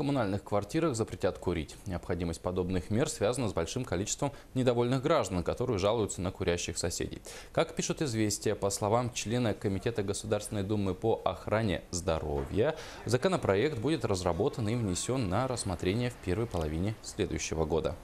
коммунальных квартирах запретят курить. Необходимость подобных мер связана с большим количеством недовольных граждан, которые жалуются на курящих соседей. Как пишут «Известия», по словам члена Комитета Государственной Думы по охране здоровья, законопроект будет разработан и внесен на рассмотрение в первой половине следующего года.